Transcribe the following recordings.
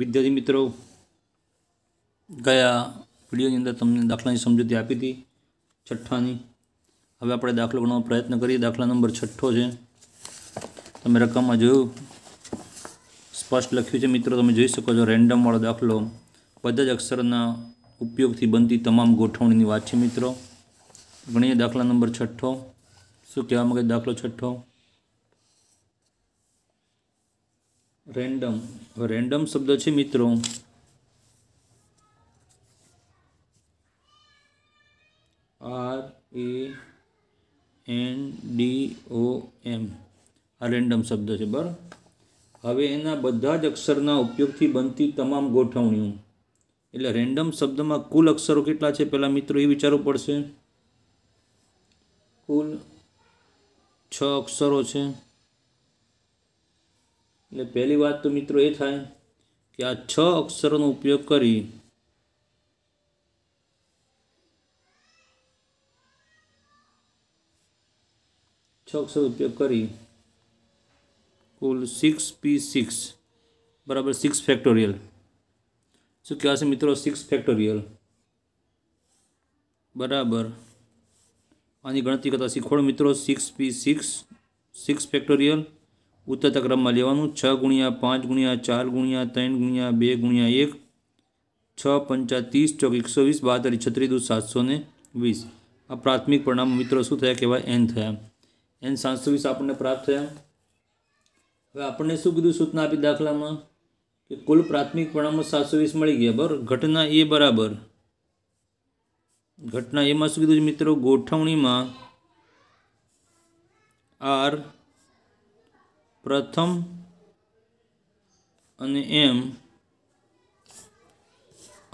વિદ્યાર્થી મિત્રો ગયા વિડીયોની અંદર તમને દાખલાની સમજૂતી આપી હતી છઠ્ઠાની હવે આપણે દાખલો ગણવાનો પ્રયત્ન કરીએ દાખલા નંબર છઠ્ઠો છે તમે રકમમાં જોયું સ્પષ્ટ લખ્યું છે મિત્રો તમે જોઈ શકો છો રેન્ડમવાળો દાખલો બધા જ અક્ષરના ઉપયોગથી બનતી તમામ ગોઠવણીની વાત છે મિત્રો ગણીએ દાખલા નંબર છઠ્ઠો શું કહેવા માગે દાખલો છઠ્ઠો રેન્ડમ રેન્ડમ શબ્દ છે મિત્રો R A N D O M આ રેન્ડમ શબ્દ છે બરાબર હવે એના બધા જ અક્ષરના ઉપયોગથી બનતી તમામ ગોઠવણીઓ એટલે રેન્ડમ શબ્દમાં કુલ અક્ષરો કેટલા છે પહેલાં મિત્રો એ વિચારવું પડશે કુલ છ અક્ષરો છે એટલે પહેલી વાત તો મિત્રો એ થાય કે આ છ અક્ષરોનો ઉપયોગ કરી છ અક્ષરનો ઉપયોગ કરી કુલ સિક્સ પી સિક્સ બરાબર સિક્સ ફેક્ટોરિયલ શું કહેવાશે મિત્રો સિક્સ ફેક્ટોરિયલ બરાબર આની ગણતરી કરતા શીખોડ મિત્રો six P six six factorial ઉત્તર તક્રમમાં લેવાનું છ ગુણ્યા પાંચ ગુણ્યા ચાર ગુણ્યા ત્રણ ગુણ્યા બે ગુણ્યા એક છ પંચા ત્રીસ ચોક એકસો વીસ બાતરી છત્રીસ દૂધ સાતસો ને વીસ આ પ્રાથમિક પરિણામ મિત્રો શું થયા કહેવાય એન થયા એન સાતસો વીસ આપણને પ્રાપ્ત થયા હવે આપણને શું કીધું સૂચના આપી દાખલામાં કે કુલ પ્રાથમિક પરિણામો સાતસો વીસ મળી ગયા બરાબર ઘટના એ બરાબર ઘટના એમાં શું કીધું મિત્રો ગોઠવણીમાં આર પ્રથમ અને એમ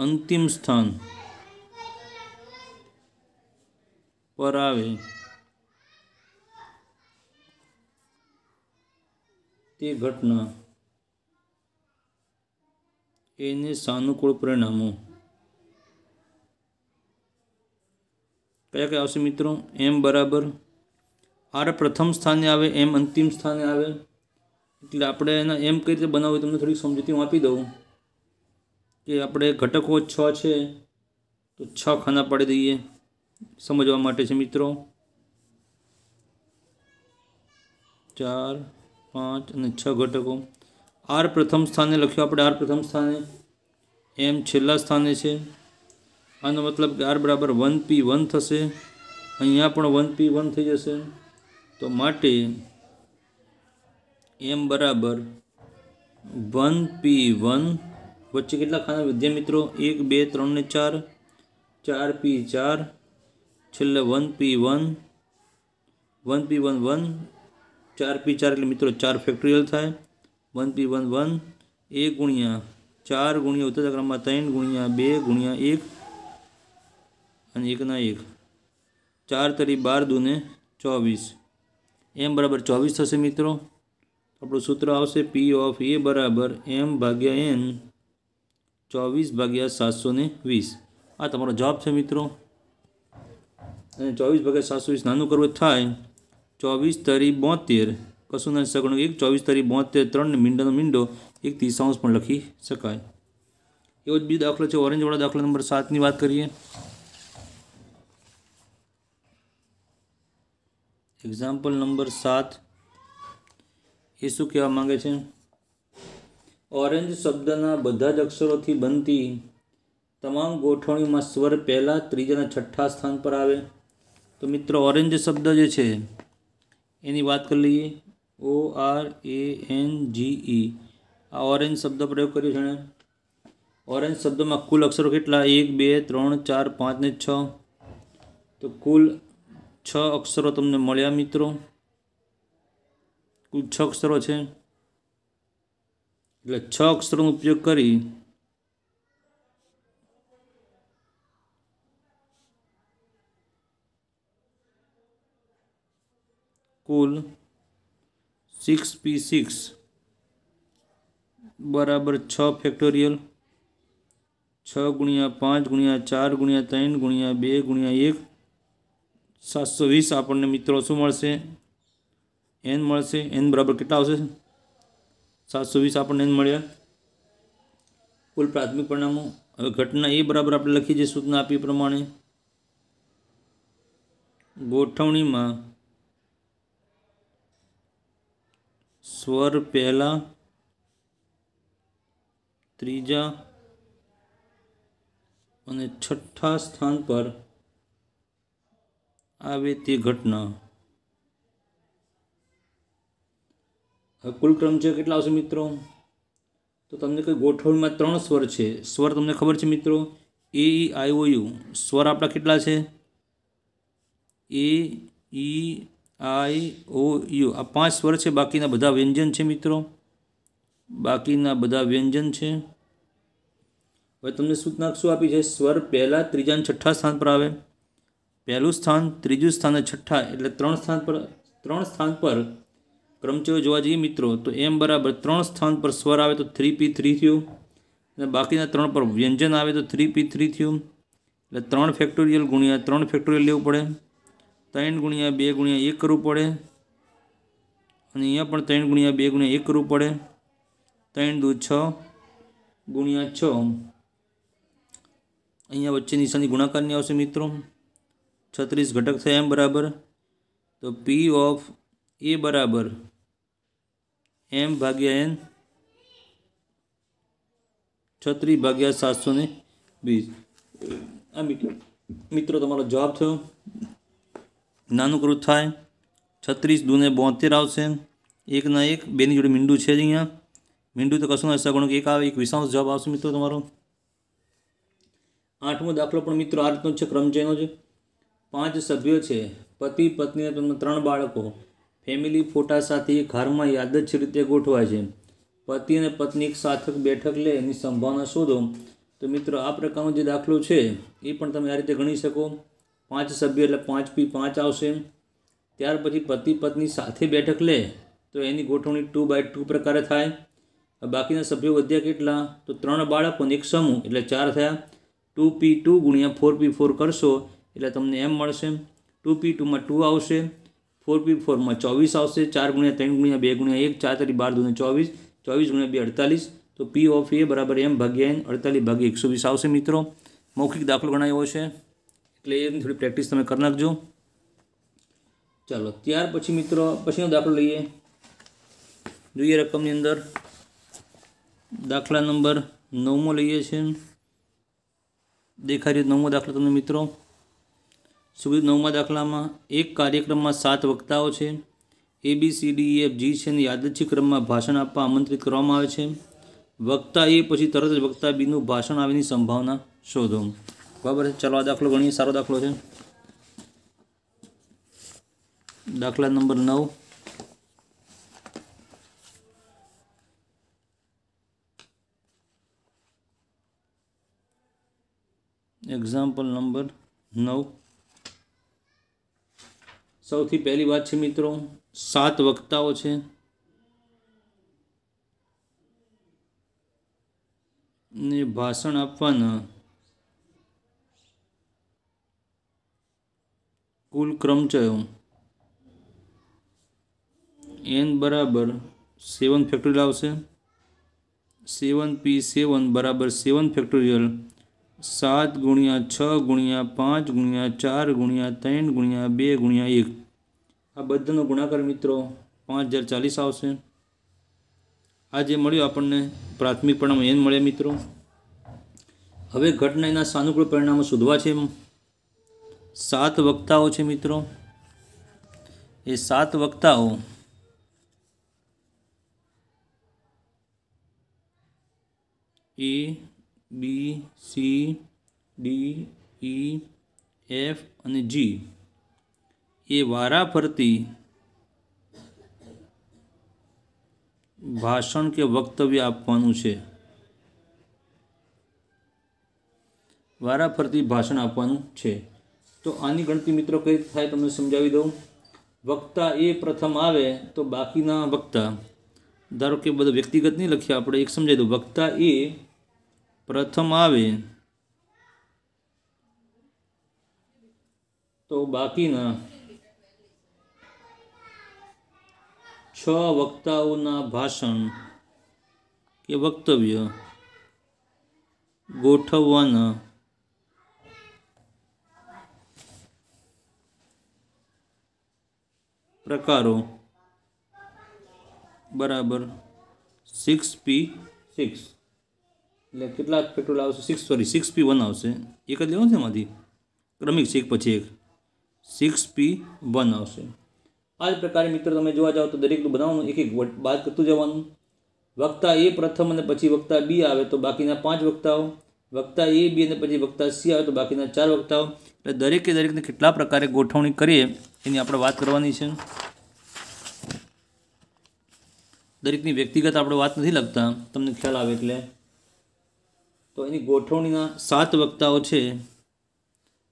અંતિમ સ્થાન પર આવે તે ઘટના એને સાનુકૂળ પરિણામો કયા કયા આવશે મિત્રો એમ બરાબર આર પ્રથમ સ્થાને આવે એમ અંતિમ સ્થાને આવે એટલે આપણે એના એમ કઈ રીતે બનાવવું તમને થોડીક સમજૂતી હું આપી દઉં કે આપણે ઘટકો છ છે તો છ ખાના પાડી દઈએ સમજવા માટે છે મિત્રો ચાર પાંચ અને છ ઘટકો આર પ્રથમ સ્થાને લખ્યું આપણે આર પ્રથમ સ્થાને એમ છેલ્લા સ્થાને છે આનો મતલબ કે આર બરાબર વન પી વન થશે અહીંયા પણ વન પી વન થઈ જશે તો માટે એમ બરાબર વન પી વન વચ્ચે કેટલા ખાના વિદ્યા મિત્રો એક બે ત્રણ ને ચાર ચાર પી ચાર છેલ્લે one P one one P one one ચાર પી ચાર એટલે મિત્રો ચાર ફેક્ટોરિયલ થાય વન પી વન વન એ ગુણ્યા ચાર ગુણ્યા ઉતરતા ક્રમમાં ત્રણ ગુણ્યા બે ગુણ્યા એક અને એકના એક ચાર તરી બાર દૂને ચોવીસ એમ બરાબર ચોવીસ થશે મિત્રો આપણું સૂત્ર આવશે પી ઓફ એ બરાબર એમ ભાગ્યા એન ચોવીસ ભાગ્યા સાતસો ને વીસ આ તમારો જવાબ છે મિત્રો અને ચોવીસ ભાગ્યા સાતસો વીસ નાનું કરવું થાય ચોવીસ તરી બોતેર કશું ના શકવાનું એક ચોવીસ તારીખ બોતેર ત્રણ મીંડાનો મીંડો એક તીસાંશ પણ લખી શકાય એવો જ બીજો દાખલો છે ઓરેન્જવાળા દાખલા નંબર સાતની વાત કરીએ એક્ઝામ્પલ નંબર સાત એ શું કહેવા માંગે છે ઓરેન્જ શબ્દના બધા જ અક્ષરોથી બનતી તમામ ગોઠવણીમાં સ્વર પહેલાં ત્રીજાના છઠ્ઠા સ્થાન પર આવે તો મિત્રો ઓરેન્જ શબ્દ જે છે એની વાત કરી લઈએ O R A N G ઈ આ ઓરેન્જ શબ્દ પ્રયોગ કર્યો છે ઓરેન્જ શબ્દમાં કુલ અક્ષરો કેટલા એક બે ત્રણ ચાર પાંચ ને છ તો કુલ છ અક્ષરો તમને મળ્યા મિત્રો કુલ છ અક્ષરો છે એટલે છ અક્ષરોનો ઉપયોગ કરી કુલ સિક્સ પી સિક્સ બરાબર છ ફેક્ટોરિયલ છ ગુણ્યા પાંચ ગુણ્યા ચાર ગુણ્યા ત્રણ ગુણ્યા બે ગુણ્યા એક સાતસો વીસ આપણને મિત્રો શું મળશે એન મળશે એન બરાબર કેટલા આવશે સાતસો વીસ આપણને એન મળ્યા કુલ પ્રાથમિક પરિણામો હવે ઘટના એ બરાબર આપણે લખી જે સૂચના આપી પ્રમાણે ગોઠવણીમાં સ્વર પહેલા ત્રીજા અને છઠ્ઠા સ્થાન પર આવે તે ઘટના હવે કુલ ક્રમ છે કેટલા આવશે મિત્રો તો તમને કંઈ ગોઠવણમાં ત્રણ સ્વર છે સ્વર તમને ખબર છે મિત્રો એ ઈ આઈ ઓ યુ સ્વર આપણા કેટલા છે એ ઈ આઈ ઓ યુ આ પાંચ સ્વર છે બાકીના બધા વ્યંજન છે મિત્રો બાકીના બધા વ્યંજન છે હવે તમને સૂચના શું આપી છે સ્વર પહેલાં ત્રીજા અને છઠ્ઠા સ્થાન પર આવે પહેલું સ્થાન ત્રીજું સ્થાન અને છઠ્ઠા એટલે ત્રણ સ્થાન પર ત્રણ સ્થાન પર ક્રમચયો જોવા જઈએ મિત્રો તો એમ બરાબર ત્રણ સ્થાન પર સ્વર આવે તો થ્રી પી થ્રી થયું અને બાકીના ત્રણ પર વ્યંજન આવે તો થ્રી પી થ્રી થયું એટલે ત્રણ ફેક્ટોરિયલ ગુણ્યા ત્રણ ફેક્ટોરિયલ લેવું પડે ત્રણ ગુણ્યા બે ગુણ્યા એક કરવું પડે અને અહીંયા પણ ત્રણ ગુણ્યા બે ગુણ્યા એક કરવું પડે ત્રણ દૂ છ ગુણ્યા છ અહીંયા વચ્ચે નિશાની ગુણાકારની આવશે મિત્રો છત્રીસ ઘટક થયા એમ બરાબર તો પી ઓફ એ બરાબર એમ ભાગ્યા એન છત્રીસ ભાગ્યા સાતસો ને વીસ આ મિત્રો મિત્રો તમારો જવાબ થયો નાનું થાય છત્રીસ દૂને બોતેર આવશે એકના એક બેની જોડે મીંડું છે જ અહીંયા મીંડું તો કશું ના કે એક આવે એક વિશાંશ જવાબ આવશે મિત્રો તમારો આઠમો દાખલો પણ મિત્રો આ રીતનો છે ક્રમચયનો છે પાંચ સભ્યો છે પતિ પત્ની અને ત્રણ બાળકો ફેમિલી ફોટા સાથે એક યાદચ્છ રીતે ગોઠવાય છે પતિ અને પત્ની એક સાર્થક બેઠક લે એની સંભાવના શોધો તો મિત્રો આ પ્રકારનો જે દાખલો છે એ પણ તમે આ રીતે ગણી શકો પાંચ સભ્ય એટલે પાંચ પી પાંચ આવશે ત્યાર પછી પતિ પત્ની સાથે બેઠક લે તો એની ગોઠવણી ટુ બાય ટુ પ્રકારે થાય બાકીના સભ્યો વધ્યા કેટલા તો ત્રણ બાળકોને એક સમૂહ એટલે ચાર થયા ટુ પી ટુ ગુણ્યા ફોર પી ફોર કરશો એટલે તમને એમ મળશે ટુ પી ટુમાં ટુ આવશે ફોર પી ફોરમાં ચોવીસ આવશે ચાર ગુણ્યા ત્રણ ગુણ્યા બે ગુણ્યા એક ચાર તારી બાર દુને ચોવીસ ચોવીસ ગુણ્યા બે અડતાલીસ તો પી ઓફ એ બરાબર એમ ભાગ્યા એન અડતાલીસ ભાગ્યા એકસો વીસ આવશે મિત્રો મૌખિક દાખલો ગણાયો છે એટલે એની થોડી પ્રેક્ટિસ તમે કરી નાખજો ચાલો ત્યાર પછી મિત્રો પછીનો દાખલો લઈએ જોઈએ રકમની અંદર દાખલા નંબર નવમો લઈએ છીએ દેખાય રહ્યો નવમો દાખલો તમને મિત્રો સુવિધ નવમા દાખલામાં એક કાર્યક્રમમાં સાત વક્તાઓ છે A B C D F G છે અને યાદચ્છિક ક્રમમાં ભાષણ આપવા આમંત્રિત કરવામાં આવે છે વક્તા એ પછી તરત જ વક્તા બીનું ભાષણ આવેની સંભાવના શોધો બરાબર છે ચાલો આ દાખલો ગણીએ સારો દાખલો છે દાખલા નંબર નવ એક્ઝામ્પલ નંબર નવ સૌથી પહેલી વાત છે મિત્રો સાત વક્તાઓ છે ને ભાષણ આપવાના કુલ ક્રમ ચયો એન બરાબર સેવન ફેક્ટોરિયલ આવશે સેવન પી સેવન બરાબર સેવન ફેક્ટોરિયલ સાત ગુણ્યા છ ગુણ્યા પાંચ ગુણ્યા ચાર ગુણ્યા ત્રણ ગુણ્યા બે ગુણ્યા એક આ બધાનો ગુણાકાર મિત્રો પાંચ હજાર ચાલીસ આવશે આ જે મળ્યું આપણને પ્રાથમિક પરિણામ એમ મળ્યા મિત્રો હવે ઘટના એના સાનુકૂળ પરિણામો શોધવા છે સાત વક્તાઓ છે મિત્રો એ સાત વક્તાઓ A B C D E F અને જી એ વારાફરતી ભાષણ કે વક્તવ્ય આપવાનું છે વારાફરતી ભાષણ આપવાનું છે તો આની ગણતી મિત્રો કઈ થાય તમને સમજાવી દઉં વક્તા એ પ્રથમ આવે તો બાકીના વક્તા ધારો કે બધું વ્યક્તિગત નહીં લખીએ આપણે એક સમજાવી દઉં વક્તા એ પ્રથમ આવે તો બાકીના છ વક્તાઓના ભાષણ કે વક્તવ્ય ગોઠવવાના પ્રકારો બરાબર સિક્સ પી સિક્સ એટલે કેટલા પેટ્રોલ આવશે six sorry six P one આવશે એક જ લેવાનું છે એમાંથી ક્રમિક એક પછી એક સિક્સ પી વન આવશે આ જ પ્રકારે મિત્રો તમે જોવા જાઓ તો દરેકનું બનાવવાનું એક એક બાદ કરતું જવાનું વક્તા એ પ્રથમ અને પછી વક્તા બી આવે તો બાકીના પાંચ વક્તાઓ વક્તા એ બી અને પછી વક્તા સી આવે તો બાકીના ચાર વક્તાઓ એટલે દરેકે દરેકને કેટલા પ્રકારે ગોઠવણી કરીએ એની આપણે વાત કરવાની છે દરેકની વ્યક્તિગત આપણે વાત નથી લખતા તમને ખ્યાલ આવે એટલે તો એની ગોઠવણીના સાત વક્તાઓ છે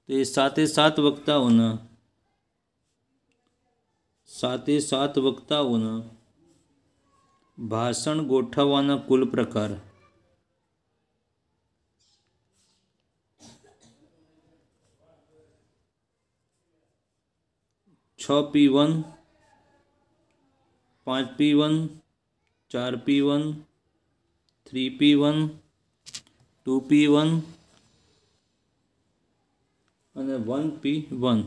તો એ સાતે સાત વક્તાઓના સાથે સાત વક્તાઓના ભાષણ ગોઠવવાના કુલ પ્રકાર છ પી વન પાંચ પી વન ચાર P one three P one two P one અને વન પી વન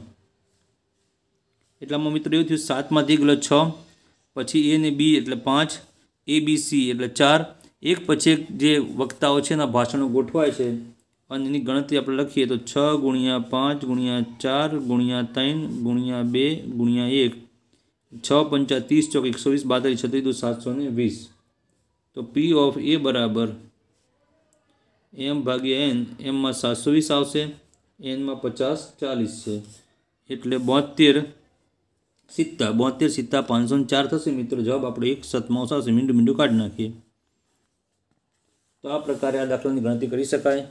એટલામાં મિત્રો એવું થયું સાતમાંથી ગયેલો છ પછી એ ને બી એટલે પાંચ એ બી સી એટલે ચાર એક પછી એક જે વક્તાઓ છે એના ભાષણો ગોઠવાય છે અને એની ગણતરી આપણે લખીએ તો છ ગુણ્યા પાંચ ગુણ્યા ચાર ગુણ્યા ત્રણ ગુણ્યા બે ગુણ્યા એક છ પંચા ત્રીસ ચોક એકસો વીસ બાતાલીસ છત્રીસ દુ સાતસો ને વીસ તો પી ઓફ એ બરાબર એમ ભાગ્યા એન એમમાં સાતસો વીસ આવશે એનમાં પચાસ ચાલીસ છે એટલે બોતેર સિત્તા બોતેર સિત્તા પાંચસો ચાર થશે મિત્રો જવાબ આપણે એક સતમાં આવશે મીંડું મીંડું કાઢી નાખીએ તો આ પ્રકારે આ દાખલાની ગણતરી કરી શકાય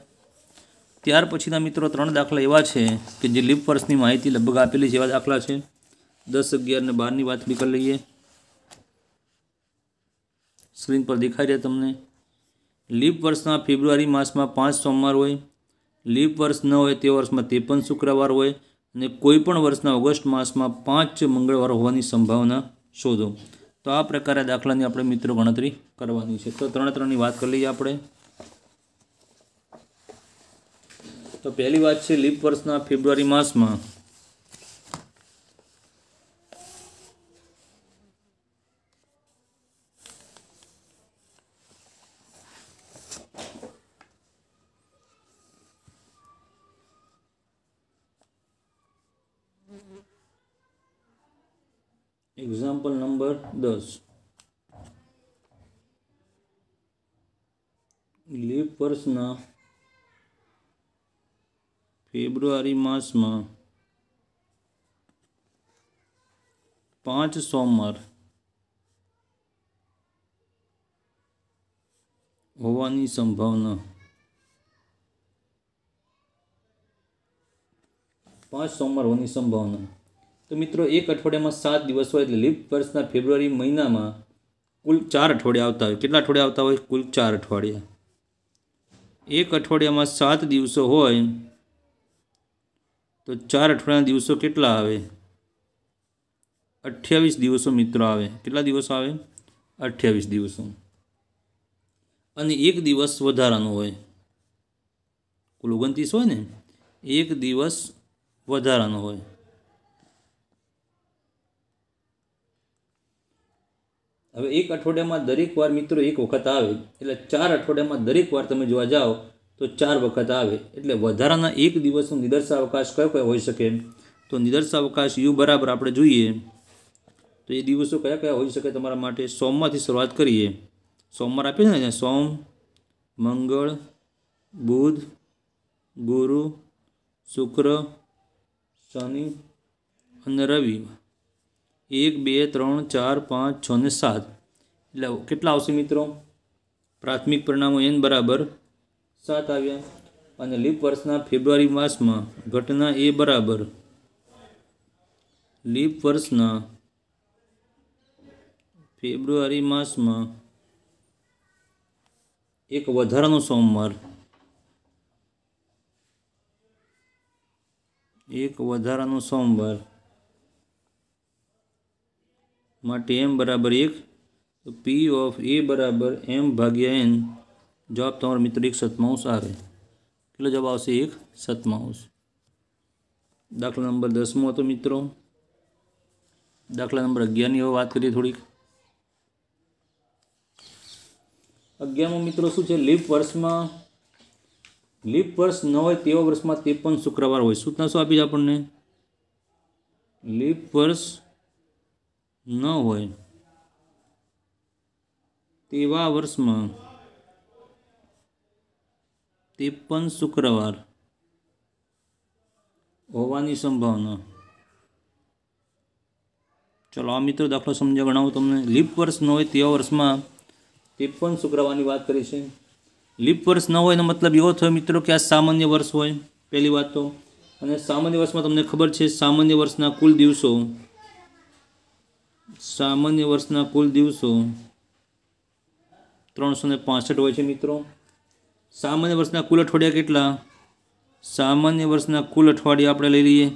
ત્યાર પછીના મિત્રો ત્રણ દાખલા એવા છે કે જે લીપ વર્ષની માહિતી લગભગ આપેલી જેવા દાખલા છે દસ અગિયાર અને બારની વાત બી કરી લઈએ સ્ક્રીન પર દેખાઈ રહ્યા તમને લીપ વર્ષના ફેબ્રુઆરી માસમાં પાંચ સોમવાર હોય લીપ વર્ષ ન હોય તે વર્ષમાં ત્રેપન શુક્રવાર હોય ને કોઈપણ વર્ષના ઓગસ્ટ માસમાં પાંચ મંગળવાર હોવાની સંભાવના શોધો તો આ પ્રકારે દાખલાની આપણે મિત્રો ગણતરી કરવાની છે તો ત્રણે ત્રણની વાત કરી લઈએ આપણે તો પહેલી વાત છે લીપ વર્ષના ફેબ્રુઆરી માસમાં एग्जाम्पल नंबर दस लीप वर्ष फेब्रुआरी मस में पांच सोमर होवानी संभावना पांच सोमवार होनी संभावना તો મિત્રો એક અઠવાડિયામાં સાત દિવસ હોય એટલે લીપ વર્ષના ફેબ્રુઆરી મહિનામાં કુલ ચાર અઠવાડિયા આવતા હોય કેટલા અઠવાડિયા આવતા હોય કુલ ચાર અઠવાડિયા એક અઠવાડિયામાં સાત દિવસો હોય તો ચાર અઠવાડિયાના દિવસો કેટલા આવે અઠ્યાવીસ દિવસો મિત્રો આવે કેટલા દિવસો આવે અઠ્યાવીસ દિવસો અને એક દિવસ વધારાનો હોય કુલ ઓગણત્રીસ હોય ને એક દિવસ વધારાનો હોય હવે એક અઠવાડિયામાં દરેક વાર મિત્રો એક વખત આવે એટલે ચાર અઠવાડિયામાં દરેક વાર તમે જોવા જાઓ તો ચાર વખત આવે એટલે વધારાના એક દિવસનો નિદર્શાવકાશ કયો કયો હોઈ શકે તો નિદર્શાવકાશ યુ બરાબર આપણે જોઈએ તો એ દિવસો કયા કયા હોઈ શકે તમારા માટે સોમમાંથી શરૂઆત કરીએ સોમવાર આપીએ છે ને સોમ મંગળ બુધ ગુરુ શુક્ર શનિ અને રવિ એક બે ત્રણ ચાર પાંચ છ ને સાત એટલે કેટલા આવશે મિત્રો પ્રાથમિક પરિણામો એન બરાબર સાત આવ્યા અને લીપ વર્ષના ફેબ્રુઆરી માસમાં ઘટના એ બરાબર લીપ વર્ષના ફેબ્રુઆરી માસમાં એક વધારાનો સોમવાર એક વધારાનો સોમવાર માટે એમ બરાબર એક તો પી ઓફ એ બરાબર એમ ભાગ્યા એન જવાબ તમારો મિત્ર એક સતમાંશ આવે કેટલો જવાબ આવશે એક સતમાંશ દાખલા નંબર દસમો હતો મિત્રો દાખલા નંબર અગિયારની હવે વાત કરીએ થોડીક અગિયારમાં મિત્રો શું છે લીપ વર્ષમાં લીપ વર્ષ ન હોય તેવા વર્ષમાં તે પણ શુક્રવાર હોય શું સૂચના શું આપી છે આપણને લીપ વર્ષ ન હોય તેવા વર્ષમાં ત્રેપન શુક્રવાર હોવાની સંભાવના ચલો આ મિત્રો દાખલો સમજ્યા ગણાવું તમને લીપ વર્ષ ન હોય તેવા વર્ષમાં ત્રેપન શુક્રવારની વાત કરી છે લીપ વર્ષ ન હોયનો મતલબ એવો થયો મિત્રો કે આ સામાન્ય વર્ષ હોય પહેલી વાત તો અને સામાન્ય વર્ષમાં તમને ખબર છે સામાન્ય વર્ષના કુલ દિવસો સામાન્ય વર્ષના કુલ દિવસો ત્રણસો ને પાસઠ હોય છે મિત્રો સામાન્ય વર્ષના કુલ અઠવાડિયા કેટલા સામાન્ય વર્ષના કુલ અઠવાડિયા આપણે લઈ લઈએ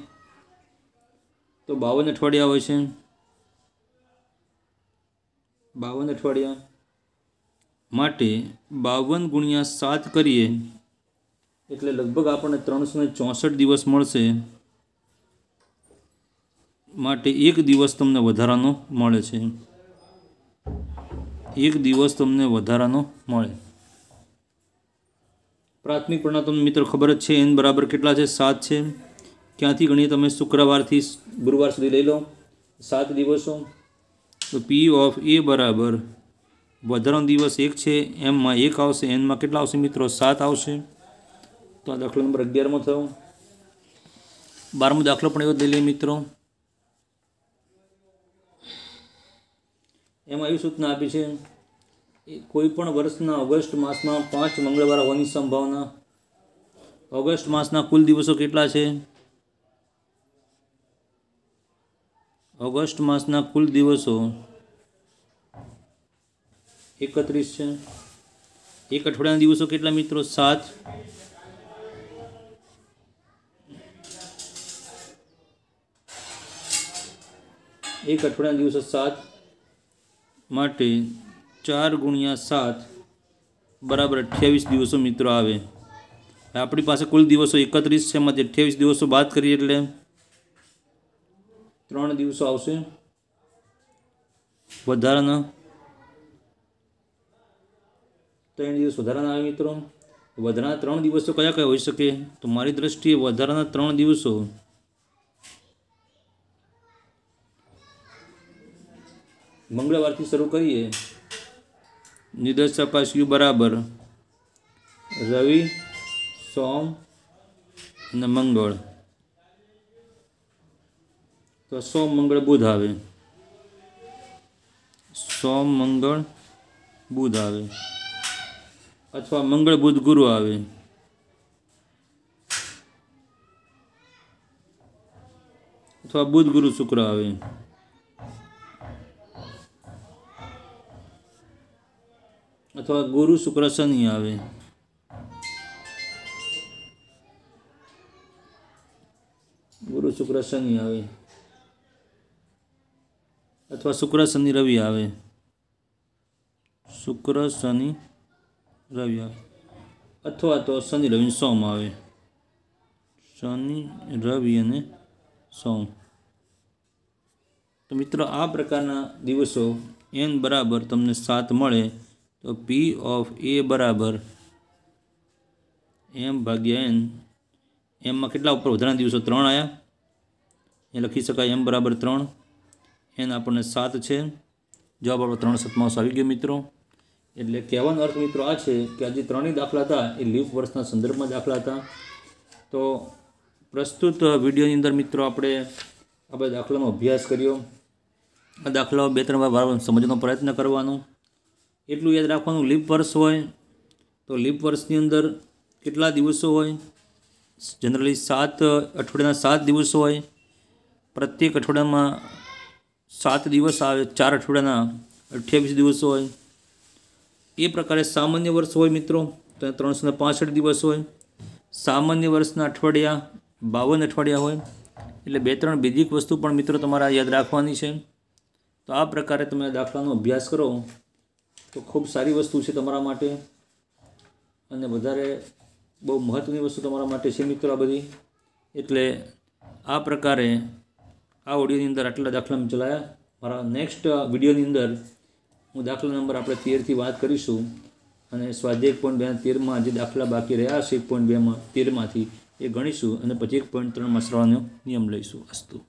તો બાવન અઠવાડિયા હોય છે બાવન અઠવાડિયા માટે બાવન ગુણ્યા સાત કરીએ એટલે લગભગ આપણને ત્રણસો ચોસઠ દિવસ મળશે માટે એક દિવસ તમને વધારાનો મળે છે એક દિવસ તમને વધારાનો મળે પ્રાથમિક પ્રણા તમને મિત્ર ખબર જ છે એન બરાબર કેટલા છે સાત છે ક્યાંથી ગણીએ તમે શુક્રવારથી ગુરુવાર સુધી લઈ લો સાત દિવસો તો પી ઓફ એ બરાબર વધારાનો દિવસ એક છે એમમાં એક આવશે એનમાં કેટલા આવશે મિત્રો સાત આવશે તો આ દાખલો નંબર અગિયારમો થયો બારમો દાખલો પણ એવો જ લઈ લઈએ મિત્રો એમાં એવી સૂચના આપી છે કોઈ પણ વર્ષના ઓગસ્ટ માસમાં પાંચ મંગળવાર હોવાની સંભાવના ઓગસ્ટ માસના કુલ દિવસો કેટલા છે ઓગસ્ટ માસના કુલ દિવસો એકત્રીસ છે એક અઠવાડિયાના દિવસો કેટલા મિત્રો સાત એક અઠવાડિયાના દિવસો સાત માટે ચાર ગુણ્યા સાત બરાબર અઠ્યાવીસ દિવસો મિત્રો આવે આપણી પાસે કુલ દિવસો એકત્રીસ છે એમાંથી અઠ્યાવીસ દિવસો બાદ કરીએ એટલે ત્રણ દિવસો આવશે વધારાના ત્રણ દિવસ વધારાના આવે મિત્રો વધારાના ત્રણ દિવસો કયા કયા હોઈ શકે તો મારી દ્રષ્ટિએ વધારાના ત્રણ દિવસો મંગળવારથી શરૂ કરીએ નિર્દેશ તપાસ્યું બરાબર રવિ સોમ અને મંગળ તો સોમ મંગળ બુધ આવે સોમ મંગળ બુધ આવે અથવા મંગળ બુધ ગુરુ આવે અથવા બુધ ગુરુ શુક્ર આવે અથવા ગુરુ શુક્ર શનિ આવે ગુરુ શુક્ર શનિ આવે અથવા શુક્ર શનિ રવિ આવે શુક્ર શનિ રવિ આવે અથવા તો શનિ રવિ સોમ આવે શનિ રવિ અને સોમ તો મિત્રો આ પ્રકારના દિવસો એન બરાબર તમને સાત મળે તો પી ઓફ એ બરાબર એમ ભાગ્યા એન એમમાં કેટલા ઉપર વધારાના દિવસો ત્રણ આવ્યા એ લખી શકાય એમ બરાબર ત્રણ એન આપણને સાત છે જવાબ આપણો ત્રણ સત્માંશ આવી ગયો મિત્રો એટલે કહેવાનો અર્થ મિત્રો આ છે કે આજે ત્રણેય દાખલા હતા એ લીપ વર્ષના સંદર્ભમાં દાખલા હતા તો પ્રસ્તુત વિડીયોની અંદર મિત્રો આપણે આપણે બધા દાખલાનો અભ્યાસ કર્યો આ દાખલાઓ બે ત્રણ વાર સમજવાનો પ્રયત્ન કરવાનો એટલું યાદ રાખવાનું લીપ વર્ષ હોય તો લીપ વર્ષની અંદર કેટલા દિવસો હોય જનરલી સાત અઠવાડિયાના સાત દિવસો હોય પ્રત્યેક અઠવાડિયામાં સાત દિવસ આવે ચાર અઠવાડિયાના અઠ્યાવીસ દિવસો હોય એ પ્રકારે સામાન્ય વર્ષ હોય મિત્રો તો ત્રણસો ને દિવસ હોય સામાન્ય વર્ષના અઠવાડિયા બાવન અઠવાડિયા હોય એટલે બે ત્રણ બીજી વસ્તુ પણ મિત્રો તમારા યાદ રાખવાની છે તો આ પ્રકારે તમે દાખલાનો અભ્યાસ કરો તો ખૂબ સારી વસ્તુ છે તમારા માટે અને વધારે બહુ મહત્ત્વની વસ્તુ તમારા માટે છે મિત્રો આ બધી એટલે આ પ્રકારે આ ઓડિયોની અંદર આટલા દાખલા મેં ચલાવ્યા મારા નેક્સ્ટ વિડીયોની અંદર હું દાખલા નંબર આપણે તેરથી વાત કરીશું અને સ્વાધ્યાય એક પોઈન્ટ બે તેરમાં જે દાખલા બાકી રહ્યા છે એક પોઈન્ટ બેમાં તેરમાંથી એ ગણીશું અને પછી એક પોઈન્ટ ત્રણમાં શ્રવાનો નિયમ લઈશું અસ્તું